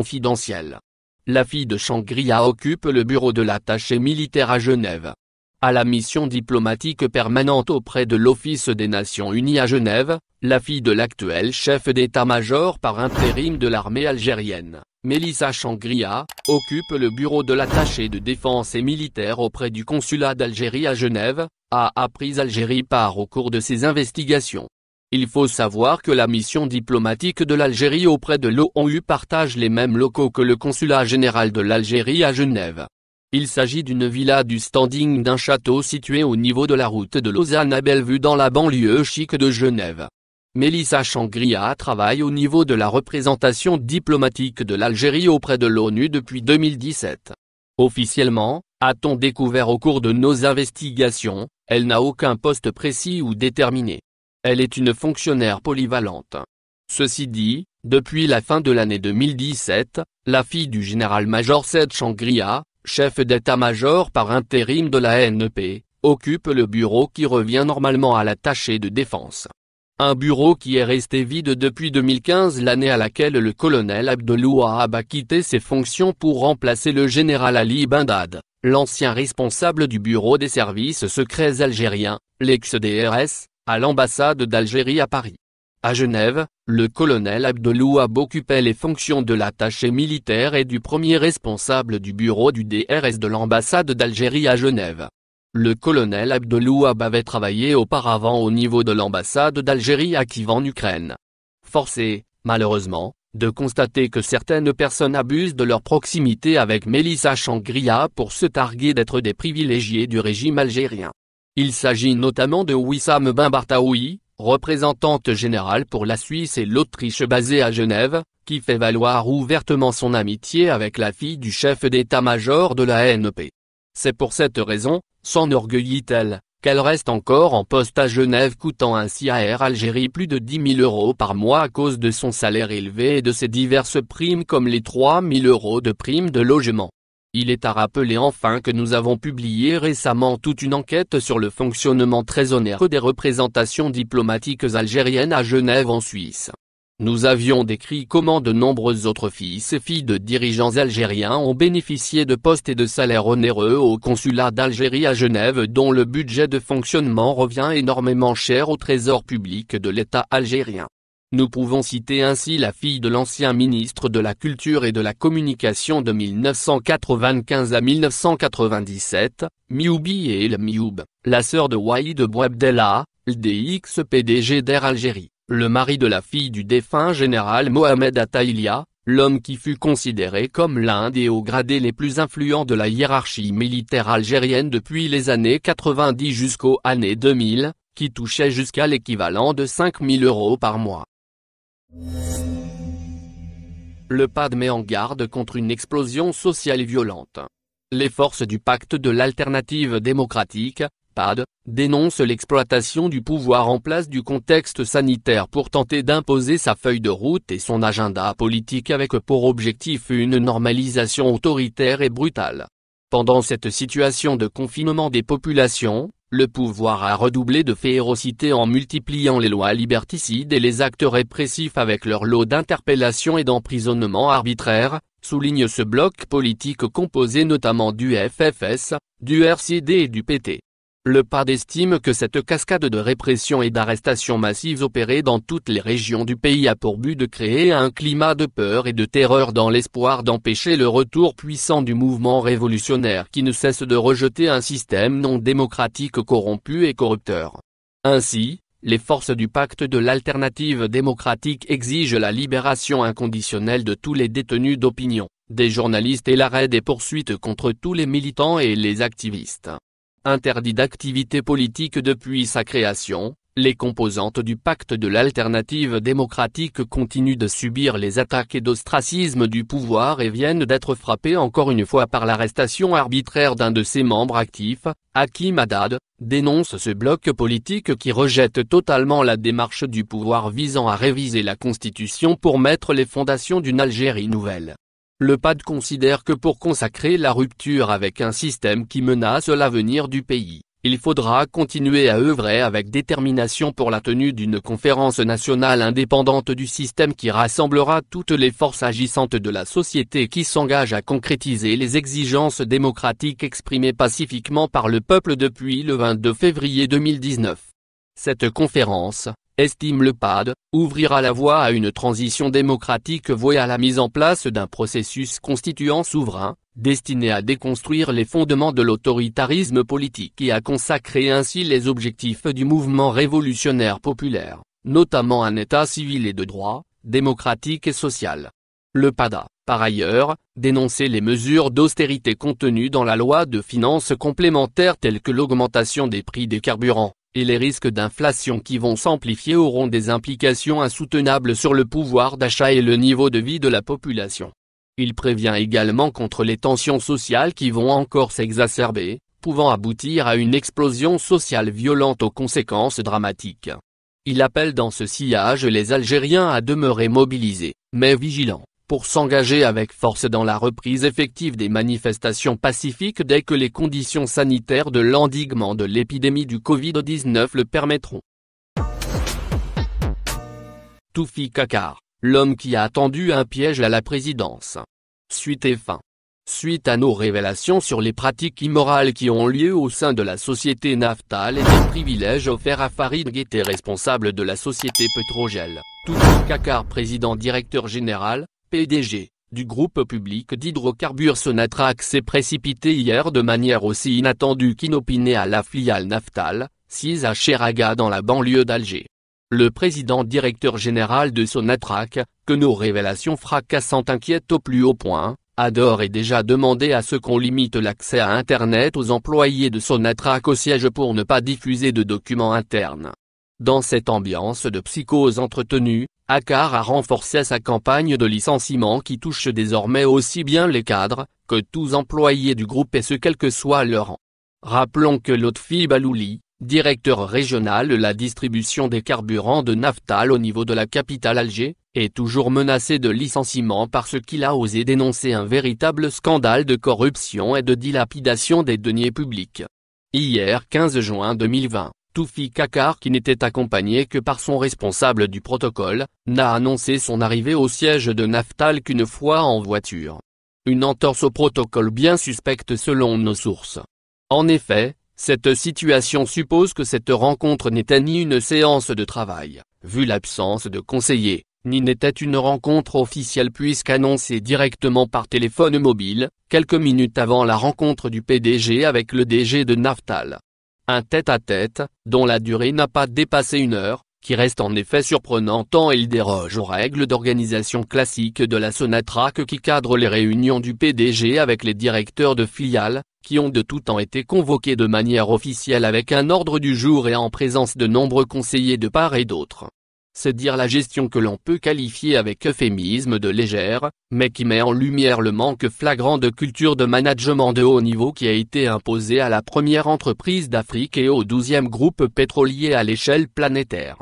confidentielle. La fille de shangri occupe le bureau de l'attaché militaire à Genève. À la mission diplomatique permanente auprès de l'Office des Nations Unies à Genève, la fille de l'actuel chef d'état-major par intérim de l'armée algérienne, Mélissa Shangria, occupe le bureau de l'attaché de défense et militaire auprès du consulat d'Algérie à Genève, a appris Algérie par au cours de ses investigations. Il faut savoir que la mission diplomatique de l'Algérie auprès de l'ONU partage les mêmes locaux que le consulat général de l'Algérie à Genève. Il s'agit d'une villa du standing d'un château situé au niveau de la route de Lausanne à Bellevue dans la banlieue chic de Genève. Mélissa Changria travaille au niveau de la représentation diplomatique de l'Algérie auprès de l'ONU depuis 2017. Officiellement, a-t-on découvert au cours de nos investigations, elle n'a aucun poste précis ou déterminé. Elle est une fonctionnaire polyvalente. Ceci dit, depuis la fin de l'année 2017, la fille du général-major Seth Changria, chef d'état-major par intérim de la NEP, occupe le bureau qui revient normalement à l'attaché de défense. Un bureau qui est resté vide depuis 2015 l'année à laquelle le colonel Abdelouahab a quitté ses fonctions pour remplacer le général Ali Bindad, l'ancien responsable du bureau des services secrets algériens, l'ex-DRS, à l'ambassade d'Algérie à Paris. À Genève, le colonel Abdelouab occupait les fonctions de l'attaché militaire et du premier responsable du bureau du DRS de l'ambassade d'Algérie à Genève. Le colonel Abdelouab avait travaillé auparavant au niveau de l'ambassade d'Algérie à Kiev en Ukraine. Forcé, malheureusement, de constater que certaines personnes abusent de leur proximité avec Mélissa Changria pour se targuer d'être des privilégiés du régime algérien. Il s'agit notamment de Wissam Ben représentante générale pour la Suisse et l'Autriche basée à Genève, qui fait valoir ouvertement son amitié avec la fille du chef d'état-major de la NP. C'est pour cette raison, s'enorgueillit-elle, qu'elle reste encore en poste à Genève coûtant ainsi à Air Algérie plus de 10 000 euros par mois à cause de son salaire élevé et de ses diverses primes comme les 3 000 euros de primes de logement. Il est à rappeler enfin que nous avons publié récemment toute une enquête sur le fonctionnement très onéreux des représentations diplomatiques algériennes à Genève en Suisse. Nous avions décrit comment de nombreux autres fils et filles de dirigeants algériens ont bénéficié de postes et de salaires onéreux au consulat d'Algérie à Genève dont le budget de fonctionnement revient énormément cher au trésor public de l'État algérien. Nous pouvons citer ainsi la fille de l'ancien ministre de la Culture et de la Communication de 1995 à 1997, Mioubi et El Mioub, la sœur de Waïd Bouabdella, l'DX PDG d'Air Algérie, le mari de la fille du défunt général Mohamed Ataïlia, l'homme qui fut considéré comme l'un des hauts gradés les plus influents de la hiérarchie militaire algérienne depuis les années 90 jusqu'aux années 2000, qui touchait jusqu'à l'équivalent de 5000 euros par mois. Le PAD met en garde contre une explosion sociale violente. Les forces du pacte de l'alternative démocratique, PAD, dénoncent l'exploitation du pouvoir en place du contexte sanitaire pour tenter d'imposer sa feuille de route et son agenda politique avec pour objectif une normalisation autoritaire et brutale. Pendant cette situation de confinement des populations, le pouvoir a redoublé de férocité en multipliant les lois liberticides et les actes répressifs avec leur lot d'interpellations et d'emprisonnements arbitraires, souligne ce bloc politique composé notamment du FFS, du RCD et du PT. Le PAD estime que cette cascade de répression et d'arrestations massives opérées dans toutes les régions du pays a pour but de créer un climat de peur et de terreur dans l'espoir d'empêcher le retour puissant du mouvement révolutionnaire qui ne cesse de rejeter un système non démocratique corrompu et corrupteur. Ainsi, les forces du pacte de l'alternative démocratique exigent la libération inconditionnelle de tous les détenus d'opinion, des journalistes et l'arrêt des poursuites contre tous les militants et les activistes interdit d'activité politique depuis sa création, les composantes du pacte de l'alternative démocratique continuent de subir les attaques et d'ostracisme du pouvoir et viennent d'être frappées encore une fois par l'arrestation arbitraire d'un de ses membres actifs, Hakim Haddad, dénonce ce bloc politique qui rejette totalement la démarche du pouvoir visant à réviser la constitution pour mettre les fondations d'une Algérie nouvelle. Le PAD considère que pour consacrer la rupture avec un système qui menace l'avenir du pays, il faudra continuer à œuvrer avec détermination pour la tenue d'une conférence nationale indépendante du système qui rassemblera toutes les forces agissantes de la société qui s'engage à concrétiser les exigences démocratiques exprimées pacifiquement par le peuple depuis le 22 février 2019. Cette conférence, estime le PAD, ouvrira la voie à une transition démocratique vouée à la mise en place d'un processus constituant souverain, destiné à déconstruire les fondements de l'autoritarisme politique et à consacrer ainsi les objectifs du mouvement révolutionnaire populaire, notamment un État civil et de droit, démocratique et social. Le PAD a, par ailleurs, dénoncé les mesures d'austérité contenues dans la loi de finances complémentaires telles que l'augmentation des prix des carburants, et les risques d'inflation qui vont s'amplifier auront des implications insoutenables sur le pouvoir d'achat et le niveau de vie de la population. Il prévient également contre les tensions sociales qui vont encore s'exacerber, pouvant aboutir à une explosion sociale violente aux conséquences dramatiques. Il appelle dans ce sillage les Algériens à demeurer mobilisés, mais vigilants pour s'engager avec force dans la reprise effective des manifestations pacifiques dès que les conditions sanitaires de l'endiguement de l'épidémie du Covid-19 le permettront. Toufi Kakar, l'homme qui a attendu un piège à la présidence. Suite et fin. Suite à nos révélations sur les pratiques immorales qui ont lieu au sein de la société Naftal et des privilèges offerts à Farid Guetté responsable de la société Petrogel, Toufi Kakar président directeur général, PDG, du groupe public d'hydrocarbures Sonatrach s'est précipité hier de manière aussi inattendue qu'inopinée à la filiale Naftal, sise à Cheraga dans la banlieue d'Alger. Le président directeur général de Sonatrach, que nos révélations fracassantes inquiètent au plus haut point, Adore et déjà demandé à ce qu'on limite l'accès à Internet aux employés de Sonatrach au siège pour ne pas diffuser de documents internes. Dans cette ambiance de psychose entretenue, Akar a renforcé sa campagne de licenciement qui touche désormais aussi bien les cadres, que tous employés du groupe et ce quel que soit leur rang. Rappelons que Lotfi Balouli, directeur régional de la distribution des carburants de Naftal au niveau de la capitale Alger, est toujours menacé de licenciement parce qu'il a osé dénoncer un véritable scandale de corruption et de dilapidation des deniers publics. Hier 15 juin 2020, Toufi Kakar qui n'était accompagné que par son responsable du protocole, n'a annoncé son arrivée au siège de Naftal qu'une fois en voiture. Une entorse au protocole bien suspecte selon nos sources. En effet, cette situation suppose que cette rencontre n'était ni une séance de travail, vu l'absence de conseiller, ni n'était une rencontre officielle puisqu'annoncée directement par téléphone mobile, quelques minutes avant la rencontre du PDG avec le DG de Naftal. Un tête-à-tête, dont la durée n'a pas dépassé une heure, qui reste en effet surprenant tant il déroge aux règles d'organisation classiques de la Sonatrach qui cadre les réunions du PDG avec les directeurs de filiales, qui ont de tout temps été convoqués de manière officielle avec un ordre du jour et en présence de nombreux conseillers de part et d'autre c'est dire la gestion que l'on peut qualifier avec euphémisme de légère, mais qui met en lumière le manque flagrant de culture de management de haut niveau qui a été imposé à la première entreprise d'Afrique et au douzième groupe pétrolier à l'échelle planétaire.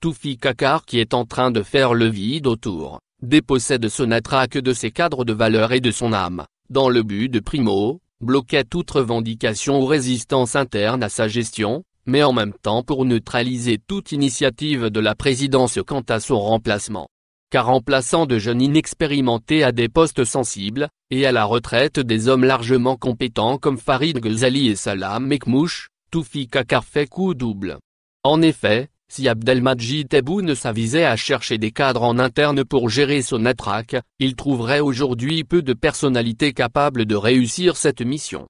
Toufi Kakar qui est en train de faire le vide autour, dépossède son attraque de ses cadres de valeur et de son âme, dans le but de primo, bloquer toute revendication ou résistance interne à sa gestion, mais en même temps pour neutraliser toute initiative de la présidence quant à son remplacement. Car en plaçant de jeunes inexpérimentés à des postes sensibles, et à la retraite des hommes largement compétents comme Farid Ghazali et Salam Mekmouche, Toufi Kakar fait coup double. En effet, si Abdelmajid Tebboune s'avisait à chercher des cadres en interne pour gérer son attraque, il trouverait aujourd'hui peu de personnalités capables de réussir cette mission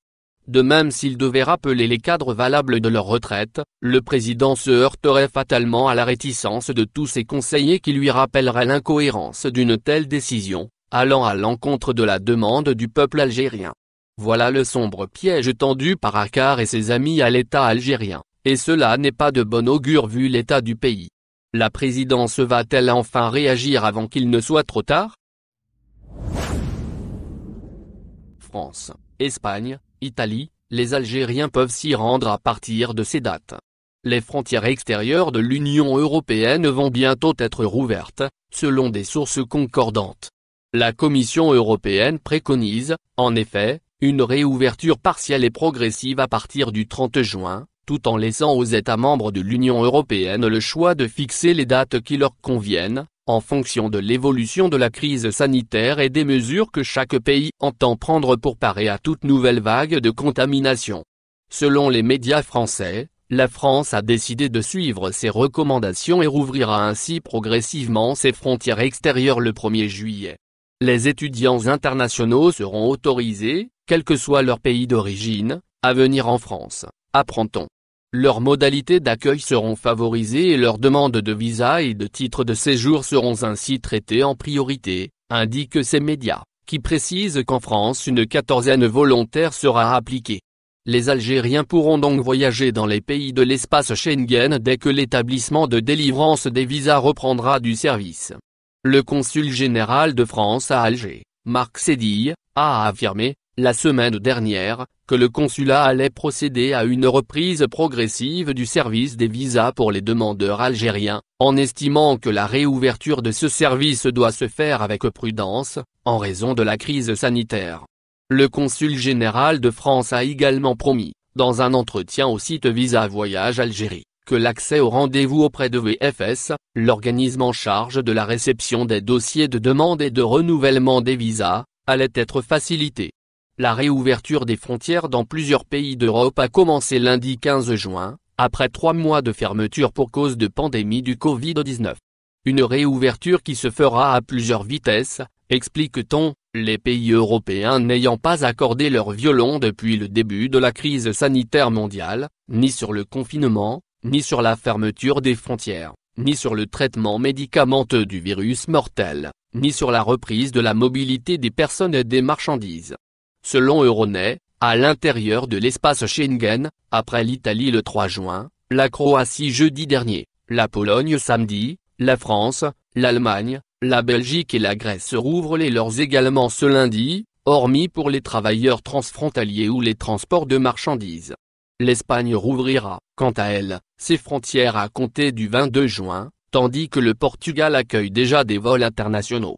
de même s'il devait rappeler les cadres valables de leur retraite, le président se heurterait fatalement à la réticence de tous ses conseillers qui lui rappelleraient l'incohérence d'une telle décision, allant à l'encontre de la demande du peuple algérien. Voilà le sombre piège tendu par Akar et ses amis à l'État algérien, et cela n'est pas de bon augure vu l'état du pays. La présidence va-t-elle enfin réagir avant qu'il ne soit trop tard France, Espagne, Italie, les Algériens peuvent s'y rendre à partir de ces dates. Les frontières extérieures de l'Union européenne vont bientôt être rouvertes, selon des sources concordantes. La Commission européenne préconise, en effet, une réouverture partielle et progressive à partir du 30 juin, tout en laissant aux États membres de l'Union européenne le choix de fixer les dates qui leur conviennent, en fonction de l'évolution de la crise sanitaire et des mesures que chaque pays entend prendre pour parer à toute nouvelle vague de contamination. Selon les médias français, la France a décidé de suivre ces recommandations et rouvrira ainsi progressivement ses frontières extérieures le 1er juillet. Les étudiants internationaux seront autorisés, quel que soit leur pays d'origine, à venir en France, apprend-on leurs modalités d'accueil seront favorisées et leurs demandes de visa et de titres de séjour seront ainsi traitées en priorité, indiquent ces médias, qui précisent qu'en France une quatorzaine volontaire sera appliquée. Les Algériens pourront donc voyager dans les pays de l'espace Schengen dès que l'établissement de délivrance des visas reprendra du service. Le consul général de France à Alger, Marc Sédille, a affirmé, la semaine dernière, que le consulat allait procéder à une reprise progressive du service des visas pour les demandeurs algériens, en estimant que la réouverture de ce service doit se faire avec prudence, en raison de la crise sanitaire. Le consul général de France a également promis, dans un entretien au site Visa Voyage Algérie, que l'accès au rendez-vous auprès de VFS, l'organisme en charge de la réception des dossiers de demande et de renouvellement des visas, allait être facilité. La réouverture des frontières dans plusieurs pays d'Europe a commencé lundi 15 juin, après trois mois de fermeture pour cause de pandémie du Covid-19. Une réouverture qui se fera à plusieurs vitesses, explique-t-on, les pays européens n'ayant pas accordé leur violon depuis le début de la crise sanitaire mondiale, ni sur le confinement, ni sur la fermeture des frontières, ni sur le traitement médicamenteux du virus mortel, ni sur la reprise de la mobilité des personnes et des marchandises. Selon Euronet, à l'intérieur de l'espace Schengen, après l'Italie le 3 juin, la Croatie jeudi dernier, la Pologne samedi, la France, l'Allemagne, la Belgique et la Grèce rouvrent les leurs également ce lundi, hormis pour les travailleurs transfrontaliers ou les transports de marchandises. L'Espagne rouvrira, quant à elle, ses frontières à compter du 22 juin, tandis que le Portugal accueille déjà des vols internationaux.